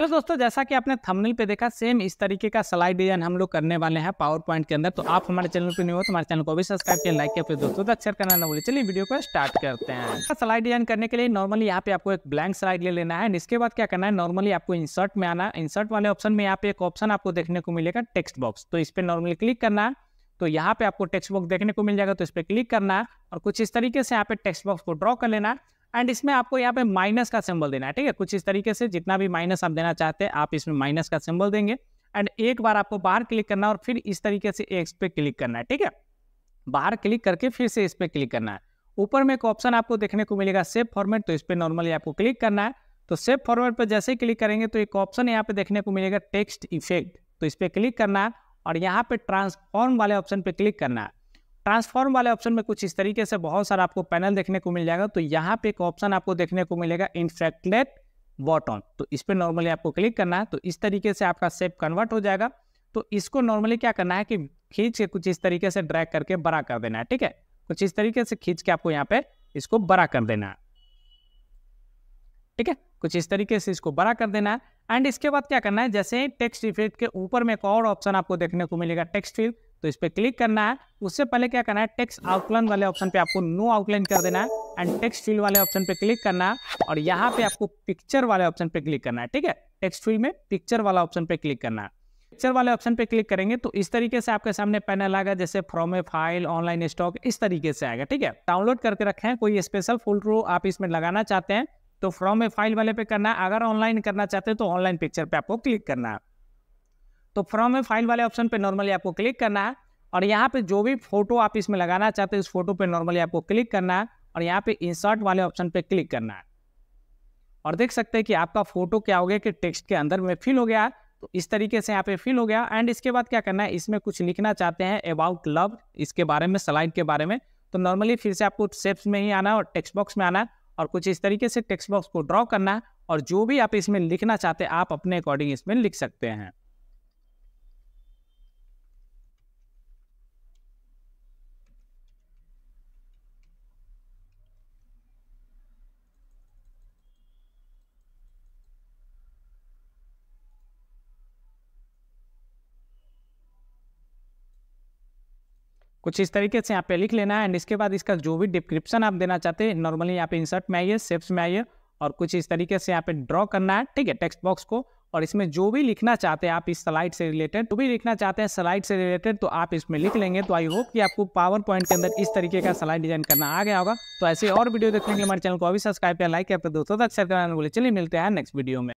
तो दोस्तों जैसा कि आपने थंबनेल पे देखा सेम इस तरीके का स्लाइड डिजाइन हम लोग करने वाले हैं पावर पॉइंट के अंदर तो आप हमारे चैनल पे नहीं हो तो हमारे चैनल को भी सब्सक्राइब किया लाइक किया फिर दोस्तों तो शेयर करना ना बोले चलिए वीडियो को स्टार्ट करते हैं स्लाइड तो डिजाइन करने के लिए नॉर्मली यहाँ पे आपको एक ब्लैक स्लाइड ले लेना है इसके बाद क्या करना है नॉर्मली आपको इंसर्ट में आना इंसर्ट वाले ऑप्शन में यहाँ पे एक ऑप्शन आपको देखने को मिलेगा टेक्स्ट बॉक्स तो इस पर नॉर्मली क्लिक करना तो यहाँ पे आपको टेक्स्ट बॉक्स देखने को मिल जाएगा तो इस पर क्लिक करना और कुछ इस तरीके से यहाँ पे टेक्स्ट बॉक्स को ड्रॉ कर लेना एंड इसमें आपको यहाँ पे माइनस का सिंबल देना है ठीक है कुछ इस तरीके से जितना भी माइनस आप देना चाहते हैं आप इसमें माइनस का सिंबल देंगे एंड एक बार आपको बाहर क्लिक करना है और फिर इस तरीके से एक्स पे क्लिक करना है ठीक है बाहर क्लिक करके फिर से इस पर क्लिक करना है ऊपर में एक ऑप्शन आपको देखने को मिलेगा सेव फॉर्मेट तो इस पर नॉर्मली आपको क्लिक करना है तो सेव फॉर्मेट पर जैसे ही क्लिक करेंगे तो एक ऑप्शन यहाँ पे देखने को मिलेगा टेक्स्ट इफेक्ट तो इस पर क्लिक करना है और यहाँ पे ट्रांसफॉर्म वाले ऑप्शन पे क्लिक करना है ट्रांसफॉर्म वाले ऑप्शन में कुछ इस तरीके से बहुत सारा आपको पैनल देखने को मिल जाएगा तो यहाँ पे एक ऑप्शन आपको देखने को मिलेगा इनफ्रैक्टलेट बॉटन तो इस पर नॉर्मली आपको क्लिक करना है तो इस तरीके से आपका सेप कन्वर्ट हो जाएगा तो इसको नॉर्मली क्या करना है कि खींच के कुछ इस तरीके से ड्रैग करके बड़ा कर देना है ठीक है कुछ इस तरीके से खींच के आपको यहाँ पे इसको बड़ा कर देना है ठीक है कुछ इस तरीके से इसको बड़ा कर देना है एंड इसके बाद क्या करना है जैसे टेक्स्ट इफेक्ट के ऊपर में एक और ऑप्शन आपको देखने को मिलेगा टेक्स्ट फील्ड तो इस पर क्लिक करना है उससे पहले क्या करना है टेक्स्ट आउटलाइन वाले ऑप्शन पे आपको नो आउटलाइन कर देना है एंड टेक्स्ट फील्ड वाले ऑप्शन पे क्लिक करना है और यहाँ पे आपको पिक्चर वाले ऑप्शन पे क्लिक करना है ठीक है टेक्स्ट फील्ड में पिक्चर वाला ऑप्शन पे क्लिक करना है पिक्चर वाले ऑप्शन पे क्लिक करेंगे तो इस तरीके से आपके सामने पैनल आएगा जैसे from a file online stock इस तरीके से आएगा ठीक है डाउनलोड करके रखें कोई स्पेशल फोल्डर आप इसमें लगाना चाहते हैं तो फ्रॉम ए फाइल वाले पे करना है अगर ऑनलाइन करना चाहते हैं तो ऑनलाइन पिक्चर पे आपको क्लिक करना है तो फ्रॉम में फाइल वाले ऑप्शन पे नॉर्मली आपको क्लिक करना है और यहाँ पे जो भी फोटो आप इसमें लगाना चाहते हैं उस फोटो पे नॉर्मली आपको क्लिक करना है और यहाँ पे इंसर्ट वाले ऑप्शन पे क्लिक करना है और देख सकते हैं कि आपका फोटो क्या हो गया कि टेक्स्ट के अंदर में फिल हो गया तो इस तरीके से यहाँ पे फिल हो गया एंड इसके बाद क्या करना है इसमें कुछ लिखना चाहते हैं अबाउट लव इसके बारे में स्लाइड के बारे में तो नॉर्मली फिर से आपको सेप्स में ही आना है और टेक्स्ट बॉक्स में आना और कुछ इस तरीके से टेक्स्ट बॉक्स को ड्रॉ करना है और जो भी आप इसमें लिखना चाहते हैं आप अपने अकॉर्डिंग इसमें लिख सकते हैं कुछ इस तरीके से यहाँ पे लिख लेना है एंड इसके बाद इसका जो भी डिस्क्रिप्शन आप देना चाहते हैं नॉर्मली यहाँ पे इंसर्ट में आइए सेप्स में आइए और कुछ इस तरीके से यहाँ पे ड्रॉ करना है ठीक है टेक्स्ट बॉक्स को और इसमें जो भी लिखना चाहते हैं आप इस स्लाइड से रिलेटेड जो भी लिखना चाहते हैं स्लाइड से रिलेटेड तो आप इसमें लिख लेंगे तो आई होप कि आपको पावर पॉइंट के अंदर इस तरीके का स्लाइड डिजाइन करना आ गया होगा तो ऐसे और वीडियो देखने के लिए हमारे चैनल को अभी सब्सक्राइब या लाइक या दोस्तों तक शेयर कराने बोले चलिए मिलते हैं नेक्स्ट वीडियो में